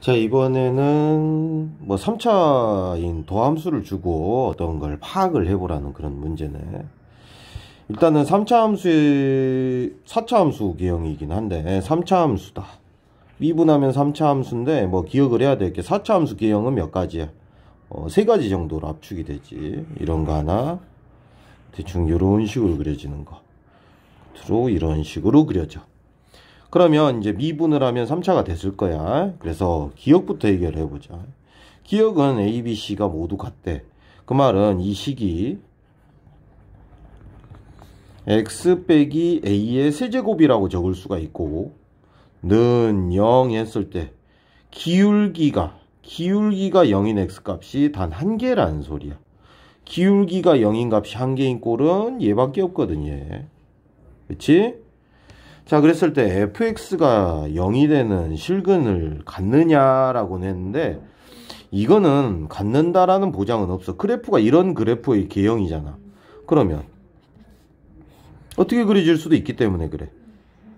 자 이번에는 뭐 3차인 도함수를 주고 어떤 걸 파악을 해보라는 그런 문제네 일단은 3차 함수의 4차 함수 기형이긴 한데 3차 함수다 미분하면 3차 함수인데 뭐 기억을 해야 될게 4차 함수 기형은 몇 가지야 어, 세 가지 정도로 압축이 되지 이런 거 하나 대충 이런 식으로 그려지는 거겉로 이런 식으로 그려져 그러면 이제 미분을 하면 3차가 됐을 거야. 그래서 기억부터 해결해 보자. 기억은 A, B, C가 모두 같대. 그 말은 이 식이 x 빼기 a의 세제곱이라고 적을 수가 있고 는 0 했을 때 기울기가 기울기가 0인 x값이 단 한 개라는 소리야. 기울기가 0인 값이 한 개인 꼴은 얘밖에 없거든 얘. 그치? 자, 그랬을 때 fx가 0이 되는 실근을 갖느냐라고 했는데 이거는 갖는다라는 보장은 없어. 그래프가 이런 그래프의 개형이잖아. 그러면 어떻게 그려질 수도 있기 때문에 그래.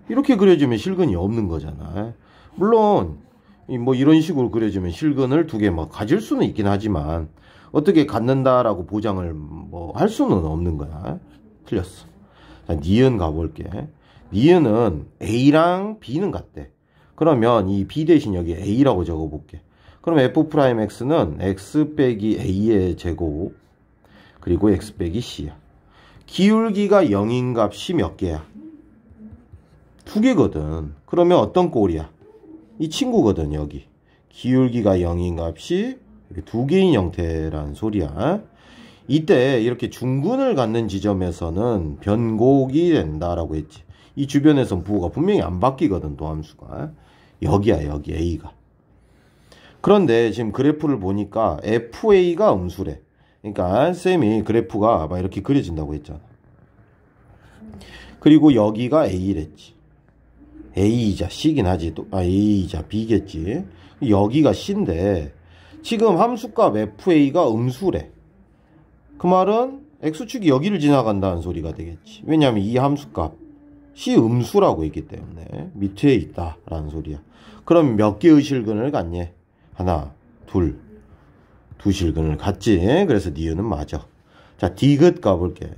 이렇게 그려지면 실근이 없는 거잖아. 물론 뭐 이런 식으로 그려지면 실근을 두 개막 뭐 가질 수는 있긴 하지만 어떻게 갖는다라고 보장을 뭐 할 수는 없는 거야. 틀렸어. 자, 니은 가볼게. 이은는 A랑 B는 같대. 그러면 이 B 대신 여기 A라고 적어볼게. 그럼 F 프라임 X는 X 빼기 A의 제곱 그리고 X 빼기 C야. 기울기가 0인 값이 몇 개야? 두 개거든. 그러면 어떤 꼴이야? 이 친구거든 여기. 기울기가 0인 값이 두 개인 형태란 소리야. 이때 이렇게 중근을 갖는 지점에서는 변곡이 된다라고 했지. 이 주변에선 부호가 분명히 안 바뀌거든 도함수가 여기야 여기 A가 그런데 지금 그래프를 보니까 FA가 음수래 그러니까 쌤이 그래프가 막 이렇게 그려진다고 했잖아 그리고 여기가 A랬지 A이자 C긴 하지 또 아, A이자 B겠지 여기가 C인데 지금 함수값 FA가 음수래 그 말은 X축이 여기를 지나간다는 소리가 되겠지 왜냐하면 이 함수값 시음수라고 있기 때문에 밑에 있다라는 소리야. 그럼 몇 개의 실근을 갖니? 하나, 둘, 두 실근을 갖지. 그래서 니은은 맞아. 자, 디귿 가볼게.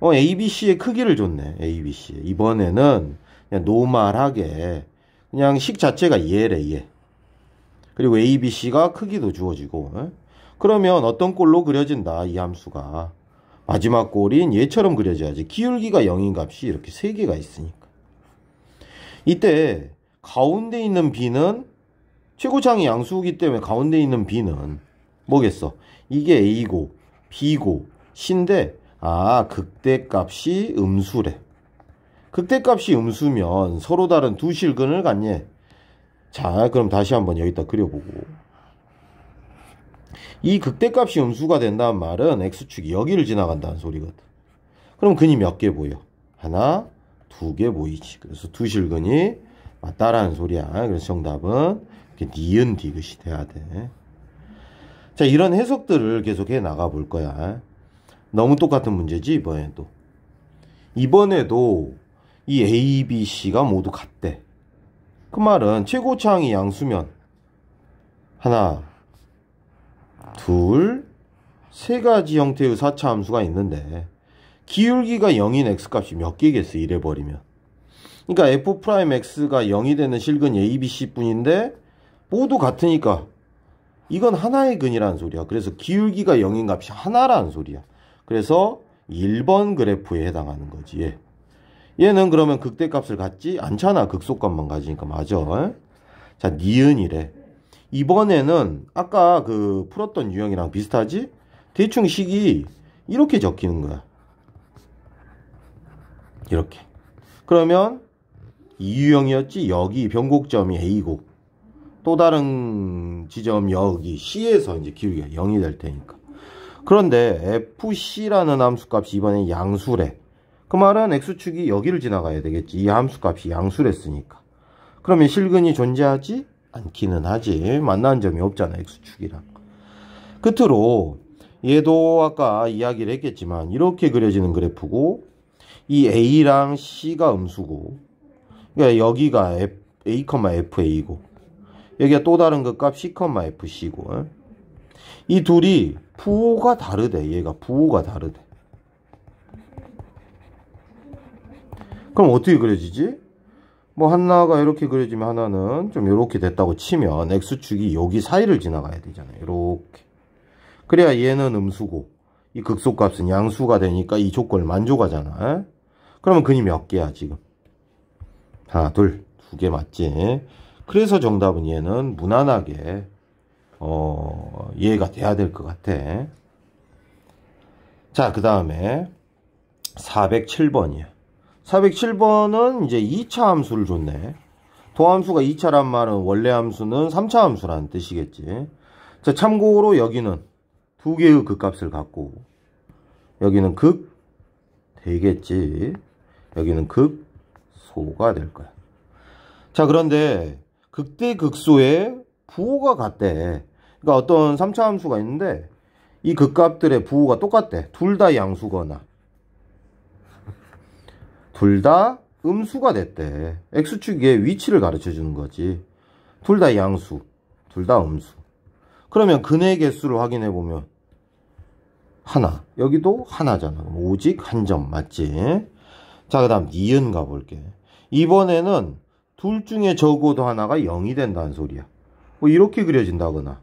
어, ABC의 크기를 줬네. ABC. 이번에는 그냥 노말하게 그냥 식 자체가 얘래, 얘. 예. 그리고 ABC가 크기도 주어지고. 그러면 어떤 꼴로 그려진다, 이 함수가. 마지막 골인 얘처럼 그려져야지. 기울기가 0인 값이 이렇게 3개가 있으니까. 이때 가운데 있는 b는 최고장이양수기 때문에 가운데 있는 b는 뭐겠어? 이게 a고 b고 c인데 아 극대값이 음수래. 극대값이 음수면 서로 다른 두 실근을 갖네. 자 그럼 다시 한번 여기다 그려보고 이 극대값이 음수가 된다는 말은 x축이 여기를 지나간다는 소리거든. 그럼 근이 몇 개 보여? 하나, 두 개 보이지. 그래서 두 실근이 맞다라는 소리야. 그래서 정답은 니은 디귿이 돼야 돼. 자, 이런 해석들을 계속해 나가 볼 거야. 너무 똑같은 문제지, 이번에도. 이번에도 이 A, B, C가 모두 같대. 그 말은 최고창이 양수면 하나, 둘, 세 가지 형태의 사차 함수가 있는데 기울기가 0인 x값이 몇 개겠어? 이래 버리면 그러니까 f'x가 0이 되는 실근 abc뿐인데 모두 같으니까 이건 하나의 근이라는 소리야 그래서 기울기가 0인 값이 하나라는 소리야 그래서 1번 그래프에 해당하는 거지 얘. 얘는 그러면 극대값을 갖지 않잖아 극소값만 가지니까 맞아 자 니은이래 이번에는 아까 그 풀었던 유형이랑 비슷하지? 대충 식이 이렇게 적히는 거야. 이렇게. 그러면 이 유형이었지? 여기 변곡점이 A고 또 다른 지점 여기 C에서 이제 기울기가 0이 될 테니까. 그런데 FC라는 함수값이 이번에 양수래. 그 말은 X축이 여기를 지나가야 되겠지. 이 함수값이 양수랬으니까. 그러면 실근이 존재하지? 않기는 하지 만난 점이 없잖아 X축이랑 끝으로 얘도 아까 이야기를 했겠지만 이렇게 그려지는 그래프고 이 A랑 C가 음수고 그러니까 여기가 F, A, FA고 이 여기가 또 다른 것값 그 C, FC고 이 둘이 부호가 다르대 얘가 부호가 다르대 그럼 어떻게 그려지지? 뭐 하나가 이렇게 그려지면 하나는 좀 이렇게 됐다고 치면 X축이 여기 사이를 지나가야 되잖아요. 이렇게. 그래야 얘는 음수고 이 극소값은 양수가 되니까 이 조건을 만족하잖아. 그러면 근이 몇 개야 지금? 하나 둘두 개 맞지? 그래서 정답은 얘는 무난하게 어, 이해가 돼야 될 것 같아. 자, 그 다음에 407번이야. 407번은 이제 2차 함수를 줬네. 도함수가 2차란 말은 원래 함수는 3차 함수라는 뜻이겠지. 자, 참고로 여기는 두 개의 극값을 갖고 여기는 극 되겠지. 여기는 극 소가 될 거야. 자, 그런데 극대 극소의 부호가 같대. 그러니까 어떤 3차 함수가 있는데 이 극값들의 부호가 똑같대. 둘 다 양수거나. 둘다 음수가 됐대 x축의 위치를 가르쳐 주는 거지 둘 다 양수 둘 다 음수 그러면 근의 개수를 확인해 보면 하나 여기도 하나잖아 오직 한 점 맞지 자그 다음 니은 가볼게 이번에는 둘 중에 적어도 하나가 0이 된다는 소리야 뭐 이렇게 그려진다거나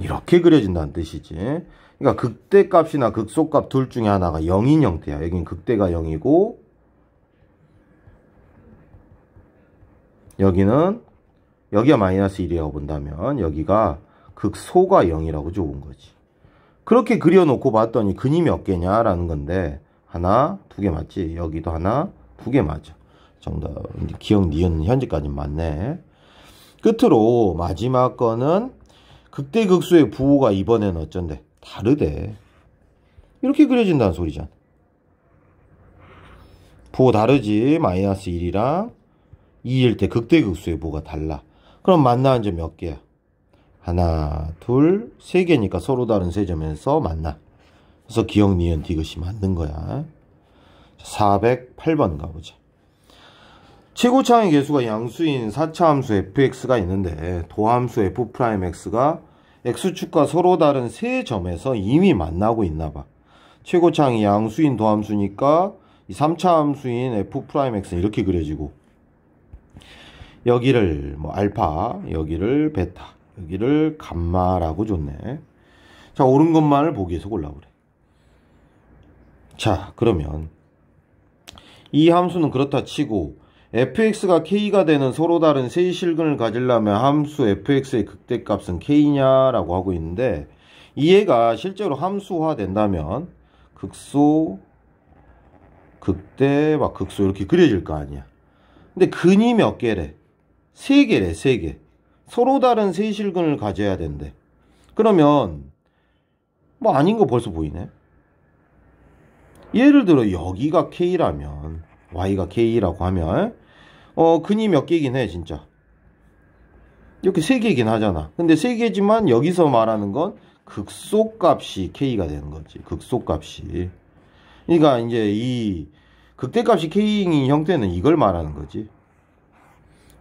이렇게 그려진다는 뜻이지 그러니까 극대값이나 극소값 둘 중에 하나가 0인 형태야. 여긴 극대가 0이고 여기는 여기가 마이너스 1이라고 본다면 여기가 극소가 0이라고 적은 거지. 그렇게 그려놓고 봤더니 근이 몇 개냐라는 건데 하나, 두 개 맞지? 여기도 하나, 두 개 맞아. 정답. 기억 니은 현재까지 맞네. 끝으로 마지막 거는 극대극소의 부호가 이번에는 어쩐데? 다르대. 이렇게 그려진다는 소리잖아. 보 다르지 마이너스 1이랑 2일 때 극대극수의 보가 달라. 그럼 만나는점 몇 개야? 하나, 둘, 세 개니까 서로 다른 세 점에서 만나. 그래서 기억, 니은, 디귿이 맞는 거야. 408번 가보자. 최고차항의 개수가 양수인 사차함수 fx가 있는데 도함수 f'x가 X축과 서로 다른 세 점에서 이미 만나고 있나 봐. 최고창이 양수인 도함수니까 이 3차 함수인 F'X 이렇게 그려지고 여기를 뭐 알파, 여기를 베타, 여기를 감마라고 줬네. 자, 옳은 것만을 보기 위해서 골라보래. 자, 그러면 이 함수는 그렇다 치고 fx가 k가 되는 서로 다른 세 실근을 가지려면 함수 fx의 극대값은 k냐라고 하고 있는데 이해가 실제로 함수화 된다면 극소 극대 막 극소 이렇게 그려질 거 아니야 근데 근이 몇 개래? 세 개래 세개 서로 다른 세 실근을 가져야 된대 그러면 뭐 아닌 거 벌써 보이네 예를 들어 여기가 k라면 y가 k라고 하면 어 근이 몇 개긴 해 진짜 이렇게 세 개긴 하잖아 근데 세 개지만 여기서 말하는 건 극소값이 k가 되는 거지 극소값이 그러니까 이제 이 극대값이 k인 형태는 이걸 말하는 거지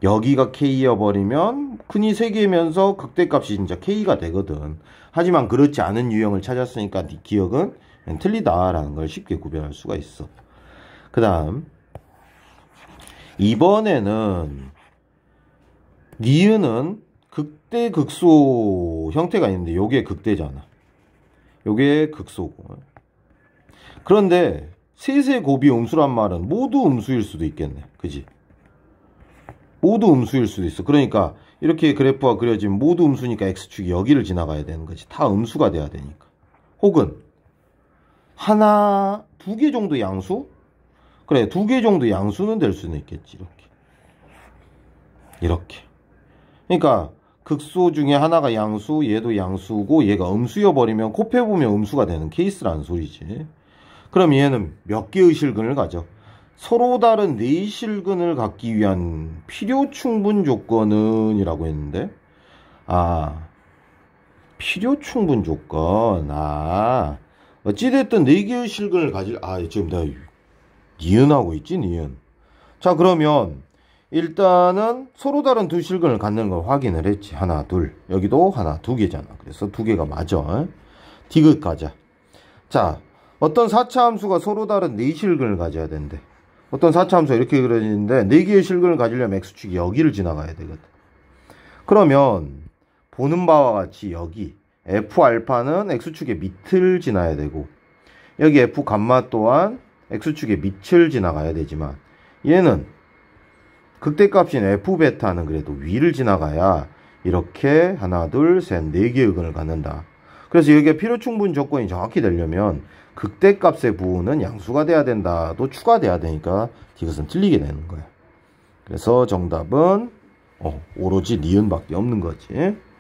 여기가 k여버리면 큰이 3개면서 극대값이 진짜 k가 되거든 하지만 그렇지 않은 유형을 찾았으니까 네 기억은 틀리다라는 걸 쉽게 구별할 수가 있어 그 다음 이번에는 니은은 극대 극소 형태가 있는데 요게 극대잖아. 요게 극소고. 그런데 세세고비 음수란 말은 모두 음수일 수도 있겠네. 그지? 모두 음수일 수도 있어. 그러니까 이렇게 그래프가 그려진 모두 음수니까 x축이 여기를 지나가야 되는 거지. 다 음수가 돼야 되니까. 혹은 하나, 두 개 정도 양수? 그래 두 개 정도 양수는 될 수는 있겠지 이렇게 이렇게 그러니까 극소 중에 하나가 양수 얘도 양수고 얘가 음수여버리면 곱해보면 음수가 되는 케이스라는 소리지 그럼 얘는 몇 개의 실근을 가져 서로 다른 네 실근을 갖기 위한 필요 충분 조건은 이라고 했는데 아 필요 충분 조건 아 어찌됐든 네 개의 실근을 가질 아 지금 내가 니은하고 있지 니은 자 그러면 일단은 서로 다른 두 실근을 갖는 걸 확인을 했지 하나 둘 여기도 하나 두 개잖아 그래서 두 개가 맞아 디귿 가자 자 어떤 사차 함수가 서로 다른 네 실근을 가져야 된대 어떤 사차 함수가 이렇게 그려지는데 네 개의 실근을 가지려면 x축이 여기를 지나가야 되거든 그러면 보는 바와 같이 여기 f알파는 x축의 밑을 지나야 되고 여기 f 감마 또한 x축의 밑을 지나가야 되지만 얘는 극대값인 f베타는 그래도 위를 지나가야 이렇게 하나 둘셋네 개의 근을 갖는다. 그래서 여기에 필요 충분 조건이 정확히 되려면 극대값의 부호는 양수가 돼야 된다또 추가돼야 되니까 이것은 틀리게 되는 거야. 그래서 정답은 어, 오로지 니은밖에 없는 거지.